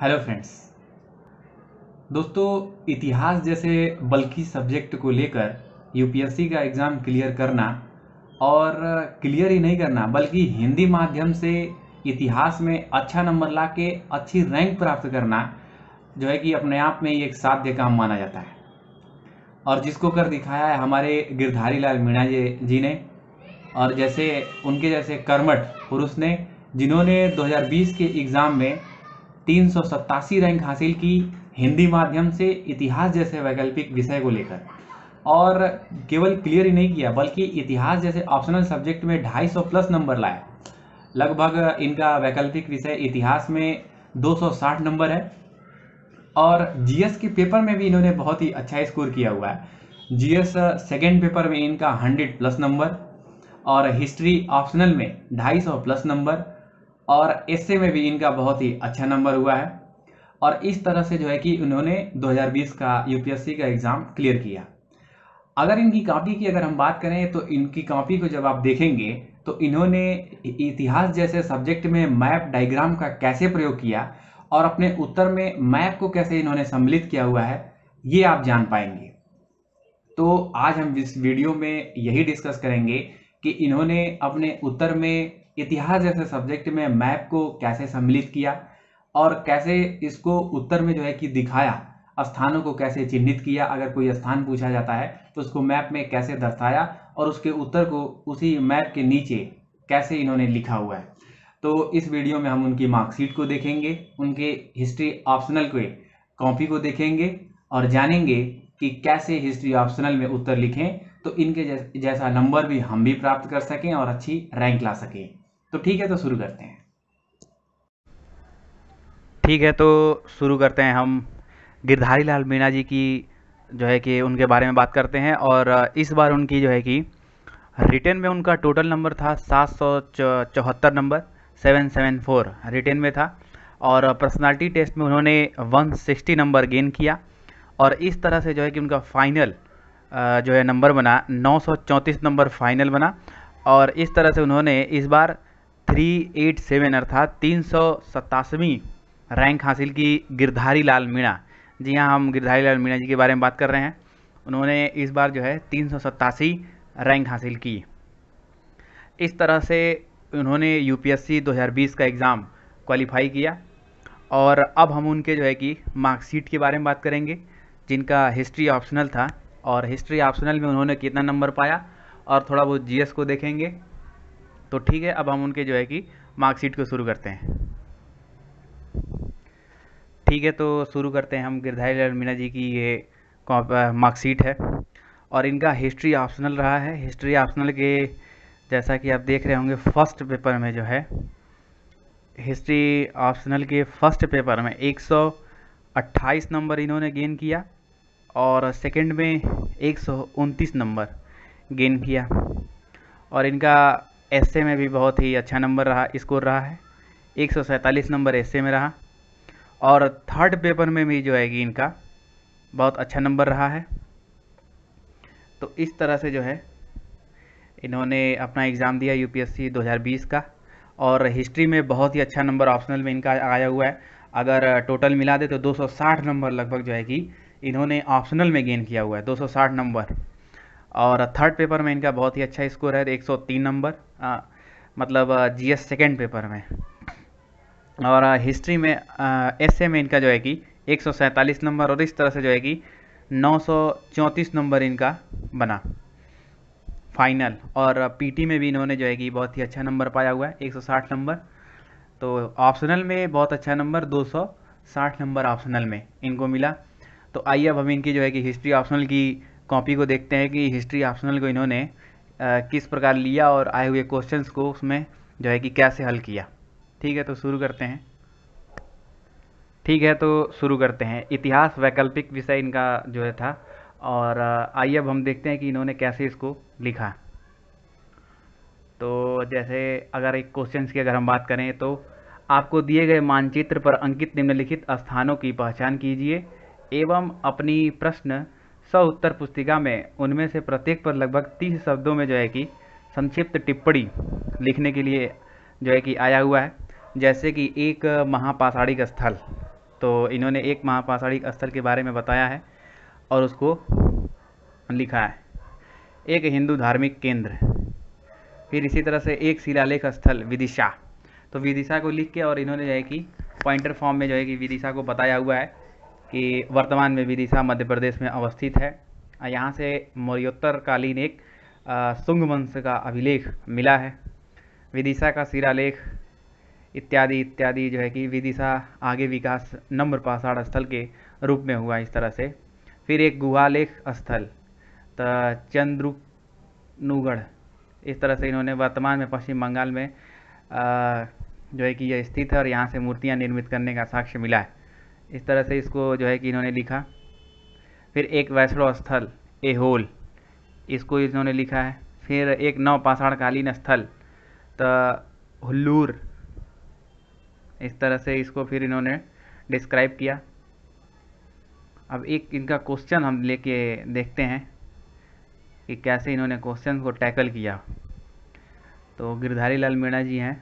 hello friends दोस्तों इतिहास जैसे बल्कि सब्जेक्ट को लेकर यूपीएससी का एग्ज़ाम क्लियर करना और क्लियर ही नहीं करना बल्कि हिंदी माध्यम से इतिहास में अच्छा नंबर ला के अच्छी रैंक प्राप्त करना जो है कि अपने आप में ही एक साध्य काम माना जाता है और जिसको कर दिखाया है हमारे गिरधारी लाल मीणा जी ने और जैसे उनके जैसे कर्मठ पुरुष ने जिन्होंने 2020 के एग्ज़ाम में तीन रैंक हासिल की हिंदी माध्यम से इतिहास जैसे वैकल्पिक विषय को लेकर और केवल क्लियर ही नहीं किया बल्कि इतिहास जैसे ऑप्शनल सब्जेक्ट में 250 प्लस नंबर लाए लगभग इनका वैकल्पिक विषय इतिहास में 260 नंबर है और जीएस के पेपर में भी इन्होंने बहुत ही अच्छा स्कोर किया हुआ है जीएस सेकेंड पेपर में इनका 100 प्लस नंबर और हिस्ट्री ऑप्शनल में 250 प्लस नंबर और एस में भी इनका बहुत ही अच्छा नंबर हुआ है और इस तरह से जो है कि उन्होंने 2020 का यूपीएससी का एग्ज़ाम क्लियर किया अगर इनकी कॉपी की अगर हम बात करें तो इनकी कॉपी को जब आप देखेंगे तो इन्होंने इतिहास जैसे सब्जेक्ट में मैप डायग्राम का कैसे प्रयोग किया और अपने उत्तर में मैप को कैसे इन्होंने सम्मिलित किया हुआ है ये आप जान पाएंगे तो आज हम इस वीडियो में यही डिस्कस करेंगे कि इन्होंने अपने उत्तर में इतिहास जैसे सब्जेक्ट में मैप को कैसे सम्मिलित किया और कैसे इसको उत्तर में जो है कि दिखाया स्थानों को कैसे चिन्हित किया अगर कोई स्थान पूछा जाता है तो उसको मैप में कैसे दर्शाया और उसके उत्तर को उसी मैप के नीचे कैसे इन्होंने लिखा हुआ है तो इस वीडियो में हम उनकी मार्कशीट को देखेंगे उनके हिस्ट्री ऑप्शनल के कॉपी को देखेंगे और जानेंगे कि कैसे हिस्ट्री ऑप्शनल में उत्तर लिखें तो इनके जैसा नंबर भी हम भी प्राप्त कर सकें और अच्छी रैंक ला सकें तो ठीक है तो शुरू करते हैं ठीक है तो शुरू करते हैं हम गिरधारी लाल मीणा जी की जो है कि उनके बारे में बात करते हैं और इस बार उनकी जो है कि रिटर्न में उनका टोटल नंबर था सात सौ चौहत्तर number seven seven four return में था और पर्सनालिटी टेस्ट में उन्होंने वन सिक्सटी नंबर गेन किया और इस तरह से जो है कि उनका फाइनल जो है नंबर बना नौ सौ चौंतीस नंबर फाइनल बना और इस तरह से उन्होंने इस बार थ्री एट सेवन अर्थात तीन सौ सत्तासवीं रैंक हासिल की गिरधारी लाल मीणा जी हाँ हम गिरधारी लाल मीणा जी के बारे में बात कर रहे हैं उन्होंने इस बार जो है तीन सौ सत्तासी रैंक हासिल की इस तरह से उन्होंने यूपीएससी 2020 का एग्ज़ाम क्वालिफाई किया और अब हम उनके जो है कि मार्कशीट के बारे में बात करेंगे जिनका हिस्ट्री ऑप्शनल था और हिस्ट्री ऑप्शनल में उन्होंने कितना नंबर पाया और थोड़ा बहुत जीएस को देखेंगे तो ठीक है अब हम उनके जो है कि मार्कशीट को शुरू करते हैं ठीक है तो शुरू करते हैं हम गिरधारी लाल मीना जी की ये मार्कशीट है और इनका हिस्ट्री ऑप्शनल रहा है हिस्ट्री ऑप्शनल के जैसा कि आप देख रहे होंगे फर्स्ट पेपर में जो है हिस्ट्री ऑप्शनल के फर्स्ट पेपर में 128 नंबर इन्होंने गेन किया और सेकंड में एक नंबर गेन किया और इनका एस में भी बहुत ही अच्छा नंबर रहा स्कोर रहा है एक नंबर एस में रहा और थर्ड पेपर में भी जो है कि इनका बहुत अच्छा नंबर रहा है तो इस तरह से जो है इन्होंने अपना एग्ज़ाम दिया यूपीएससी 2020 का और हिस्ट्री में बहुत ही अच्छा नंबर ऑप्शनल में इनका आया हुआ है अगर टोटल मिला दे तो 260 नंबर लगभग जो है कि इन्होंने ऑप्शनल में गेन किया हुआ है 260 नंबर और थर्ड पेपर में इनका बहुत ही अच्छा स्कोर है 103 नंबर मतलब जी एस सेकेंड पेपर में और हिस्ट्री में एस में इनका जो है कि एक नंबर और इस तरह से जो है कि नौ नंबर इनका बना फाइनल और पीटी में भी इन्होंने जो है कि बहुत ही अच्छा नंबर पाया हुआ है 160 नंबर तो ऑप्शनल में बहुत अच्छा नंबर 260 नंबर ऑप्शनल में इनको मिला तो आइए अब हम इनकी जो है कि हिस्ट्री ऑप्शनल की कॉपी को देखते हैं कि हिस्ट्री ऑप्शनल को इन्होंने किस प्रकार लिया और आए हुए क्वेश्चन को उसमें जो है कि कैसे हल किया ठीक है तो शुरू करते हैं ठीक है तो शुरू करते हैं इतिहास वैकल्पिक विषय इनका जो है था और आइए अब हम देखते हैं कि इन्होंने कैसे इसको लिखा तो जैसे अगर एक क्वेश्चन की अगर हम बात करें तो आपको दिए गए मानचित्र पर अंकित निम्नलिखित स्थानों की पहचान कीजिए एवं अपनी प्रश्न सौ उत्तर पुस्तिका में उनमें से प्रत्येक पर लगभग तीस शब्दों में जो है कि संक्षिप्त टिप्पणी लिखने के लिए जो है कि आया हुआ है जैसे कि एक महापाषाणिक स्थल तो इन्होंने एक महापाषाणिक स्थल के बारे में बताया है और उसको लिखा है एक हिंदू धार्मिक केंद्र फिर इसी तरह से एक शिलालेख स्थल विदिशा तो विदिशा को लिख के और इन्होंने जो है कि पॉइंटर फॉर्म में जो है कि विदिशा को बताया हुआ है कि वर्तमान में विदिशा मध्य प्रदेश में अवस्थित है यहाँ से मौर्योत्तरकालीन एक शुंग वंश का अभिलेख मिला है विदिशा का शिलालेख इत्यादि इत्यादि जो है कि विदिशा आगे विकास नम्र पाषाण स्थल के रूप में हुआ इस तरह से फिर एक गुहालेख स्थल चंद्रुनुगढ़ इस तरह से इन्होंने वर्तमान में पश्चिम बंगाल में जो है कि यह स्थित है और यहाँ से मूर्तियाँ निर्मित करने का साक्ष्य मिला है इस तरह से इसको जो है कि इन्होंने लिखा फिर एक वैष्णव स्थल ए होल इसको इन्होंने लिखा है फिर एक नौ पाषाणकालीन स्थल तो हुल्लूर इस तरह से इसको फिर इन्होंने डिस्क्राइब किया अब एक इनका क्वेश्चन हम लेके देखते हैं कि कैसे इन्होंने क्वेश्चन को टैकल किया तो गिरधारी लाल मीणा जी हैं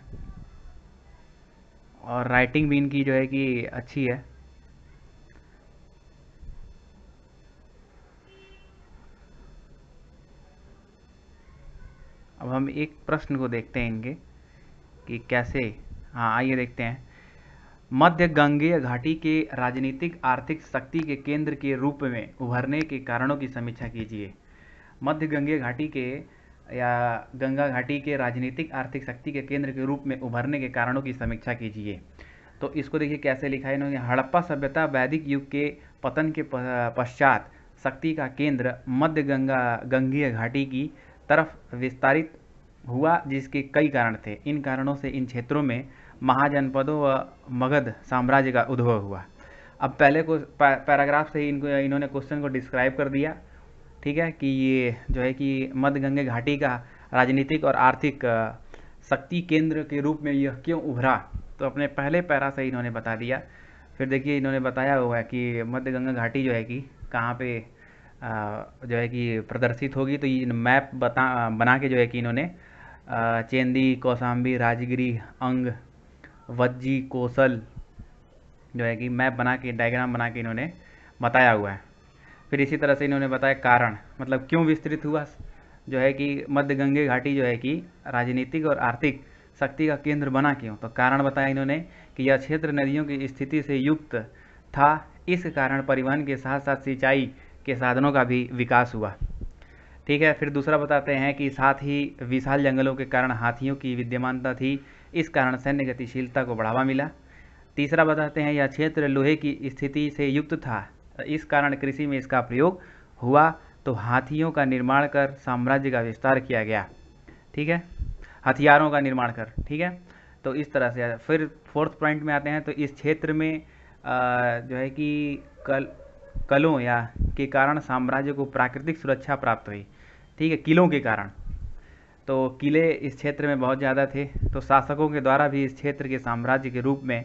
और राइटिंग भी इनकी जो है कि अच्छी है हम एक प्रश्न को देखते हैं इनके कि कैसे हाँ आइए देखते हैं मध्य गंगेय घाटी के राजनीतिक आर्थिक शक्ति के केंद्र के रूप में उभरने के कारणों की समीक्षा कीजिए मध्य गंगेय घाटी के या गंगा घाटी के राजनीतिक आर्थिक शक्ति के केंद्र के रूप में उभरने के कारणों की समीक्षा कीजिए तो इसको देखिए कैसे लिखा है इन्होंने हड़प्पा सभ्यता वैदिक युग के पतन के पश्चात शक्ति का केंद्र मध्य गंगा गंगीय घाटी की तरफ विस्तारित हुआ जिसके कई कारण थे इन कारणों से इन क्षेत्रों में महाजनपदों व मगध साम्राज्य का उद्भव हुआ अब पहले को पैराग्राफ से ही इनको इन्होंने क्वेश्चन को डिस्क्राइब कर दिया ठीक है कि ये जो है कि मध्य गंगे घाटी का राजनीतिक और आर्थिक शक्ति केंद्र के रूप में यह क्यों उभरा तो अपने पहले पैरा से इन्होंने बता दिया फिर देखिए इन्होंने बताया हुआ है कि मध्य गंगा घाटी जो है कि कहाँ पे जो है कि प्रदर्शित होगी तो ये मैप बता बना के जो है कि इन्होंने चेंदी कौसाम्बी राजगिरी अंग वज्जी कौशल जो है कि मैप बना के डायग्राम बना के इन्होंने बताया हुआ है फिर इसी तरह से इन्होंने बताया कारण मतलब क्यों विस्तृत हुआ जो है कि मध्य गंगे घाटी जो है कि राजनीतिक और आर्थिक शक्ति का केंद्र बना क्यों तो कारण बताया इन्होंने कि यह क्षेत्र नदियों की स्थिति से युक्त था इस कारण परिवहन के साथ साथ सिंचाई के साधनों का भी विकास हुआ ठीक है फिर दूसरा बताते हैं कि साथ ही विशाल जंगलों के कारण हाथियों की विद्यमानता थी इस कारण सैन्य गतिशीलता को बढ़ावा मिला तीसरा बताते हैं यह क्षेत्र लोहे की स्थिति से युक्त था इस कारण कृषि में इसका प्रयोग हुआ तो हाथियों का निर्माण कर साम्राज्य का विस्तार किया गया ठीक है हथियारों का निर्माण कर ठीक है तो इस तरह से फिर फोर्थ पॉइंट में आते हैं तो इस क्षेत्र में आ, जो है कि कल कलों या के कारण साम्राज्य को प्राकृतिक सुरक्षा प्राप्त हुई ठीक है किलों के कारण तो किले इस क्षेत्र में बहुत ज़्यादा थे तो शासकों के द्वारा भी इस क्षेत्र के साम्राज्य के रूप में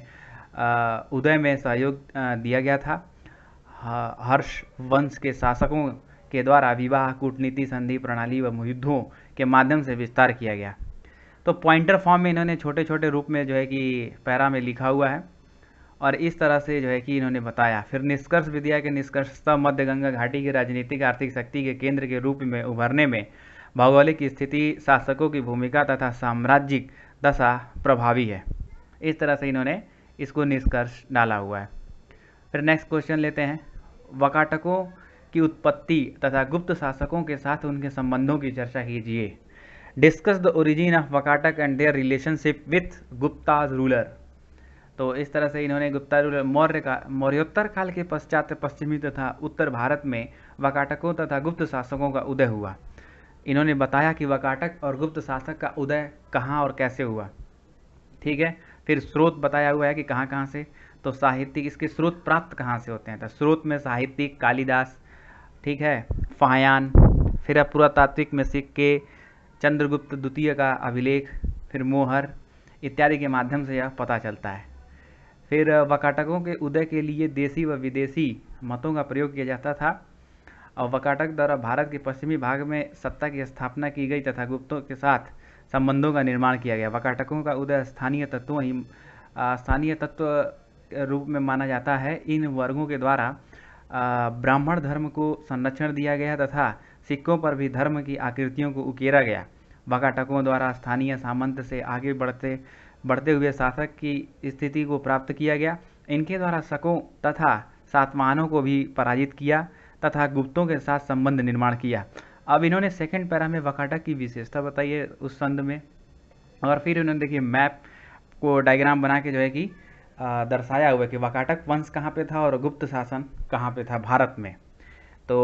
उदय में सहयोग दिया गया था हर्ष वंश के शासकों के द्वारा विवाह कूटनीति संधि प्रणाली व युद्धों के माध्यम से विस्तार किया गया तो पॉइंटर फॉर्म में इन्होंने छोटे छोटे रूप में जो है कि पैरा में लिखा हुआ है और इस तरह से जो है कि इन्होंने बताया फिर निष्कर्ष भी दिया कि निष्कर्षता मध्य गंगा घाटी की राजनीतिक आर्थिक शक्ति के केंद्र के रूप में उभरने में भौगोलिक स्थिति शासकों की भूमिका तथा साम्राज्यिक दशा प्रभावी है इस तरह से इन्होंने इसको निष्कर्ष डाला हुआ है फिर नेक्स्ट क्वेश्चन लेते हैं वकाटकों की उत्पत्ति तथा गुप्त शासकों के साथ उनके संबंधों की चर्चा कीजिए discuss the origin of Vakataka and their relationship with Guptas ruler तो इस तरह से इन्होंने गुप्ता मौर्य का मौर्योत्तर काल के पश्चात पश्चिमी तथा उत्तर भारत में वकाटकों तथा गुप्त शासकों का उदय हुआ इन्होंने बताया कि वकाटक और गुप्त शासक का उदय कहाँ और कैसे हुआ ठीक है फिर स्रोत बताया हुआ है कि कहाँ कहाँ से तो साहित्यिक इसके स्रोत प्राप्त कहाँ से होते हैं तो स्रोत में साहित्यिक कालिदास ठीक है फायान फिर अब पुरातात्विक में सिक्के चंद्रगुप्त द्वितीय का अभिलेख फिर मोहर इत्यादि के माध्यम से यह पता चलता है फिर वकाटकों के उदय के लिए देशी व विदेशी मतों का प्रयोग किया जाता था और वकाटक द्वारा भारत के पश्चिमी भाग में सत्ता की स्थापना की गई तथा गुप्तों के साथ संबंधों का निर्माण किया गया वकाटकों का उदय स्थानीय तत्वों ही स्थानीय तत्व रूप में माना जाता है इन वर्गों के द्वारा ब्राह्मण धर्म को संरक्षण दिया गया तथा सिक्कों पर भी धर्म की आकृतियों को उकेरा गया वकाटकों द्वारा स्थानीय सामंत से आगे बढ़ते बढ़ते हुए शासक की स्थिति को प्राप्त किया गया इनके द्वारा शकों तथा सातवाहनों को भी पराजित किया तथा गुप्तों के साथ संबंध निर्माण किया अब इन्होंने सेकेंड पैरा में वकाटक की विशेषता बताई है उस संध में और फिर उन्होंने देखिए मैप को डायग्राम बना के जो है कि दर्शाया हुआ है कि वकाटक वंश कहाँ पे था और गुप्त शासन कहाँ पे था भारत में तो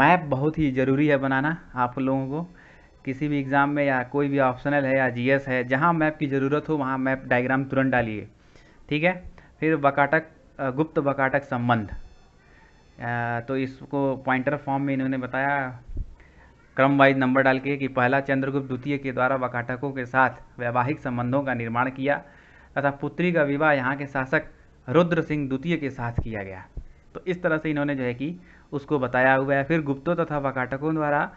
मैप बहुत ही ज़रूरी है बनाना आप लोगों को किसी भी एग्ज़ाम में या कोई भी ऑप्शनल है या जीएस है जहाँ मैप की ज़रूरत हो वहाँ मैप डायग्राम तुरंत डालिए ठीक है फिर बकाटक गुप्त बकाटक संबंध तो इसको पॉइंटर फॉर्म में इन्होंने बताया क्रम वाइज नंबर डाल के कि पहला चंद्रगुप्त द्वितीय के द्वारा बकाटकों के साथ वैवाहिक संबंधों का निर्माण किया तथा पुत्री का विवाह यहाँ के शासक रुद्र सिंह द्वितीय के साथ किया गया तो इस तरह से इन्होंने जो है कि उसको बताया हुआ है फिर गुप्तों तथा बकाटकों द्वारा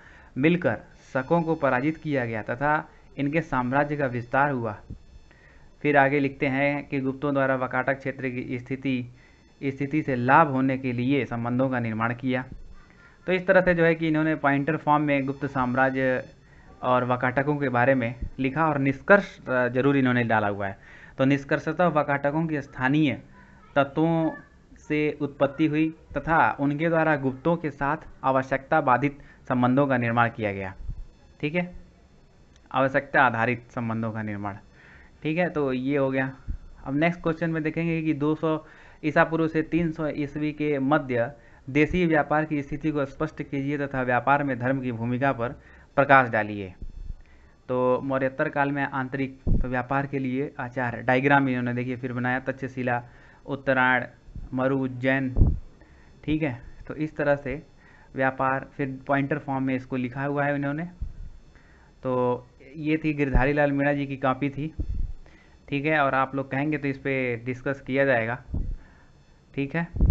मिलकर शकों को पराजित किया गया तथा इनके साम्राज्य का विस्तार हुआ फिर आगे लिखते हैं कि गुप्तों द्वारा वकाटक क्षेत्र की स्थिति स्थिति से लाभ होने के लिए संबंधों का निर्माण किया तो इस तरह से जो है कि इन्होंने पॉइंटर फॉर्म में गुप्त साम्राज्य और वकाटकों के बारे में लिखा और निष्कर्ष जरूर इन्होंने डाला हुआ है तो निष्कर्षतः वकाटकों की स्थानीय तत्वों से उत्पत्ति हुई तथा उनके द्वारा गुप्तों के साथ आवश्यकता बाधित संबंधों का निर्माण किया गया ठीक है आवश्यकता आधारित संबंधों का निर्माण ठीक है तो ये हो गया अब नेक्स्ट क्वेश्चन में देखेंगे कि 200 सौ ईसा पूर्व से 300 सौ ईस्वी के मध्य देशी व्यापार की स्थिति को स्पष्ट कीजिए तथा व्यापार में धर्म की भूमिका पर प्रकाश डालिए तो मौर्यत्तर काल में आंतरिक तो व्यापार के लिए आचार डायग्राम इन्होंने देखिए फिर बनाया तक्षशिला उत्तरायण मरु उज्जैन ठीक है तो इस तरह से व्यापार फिर पॉइंटर फॉर्म में इसको लिखा हुआ है इन्होंने तो ये थी गिरधारी लाल मीणा जी की कापी थी ठीक है और आप लोग कहेंगे तो इस पर डिस्कस किया जाएगा ठीक है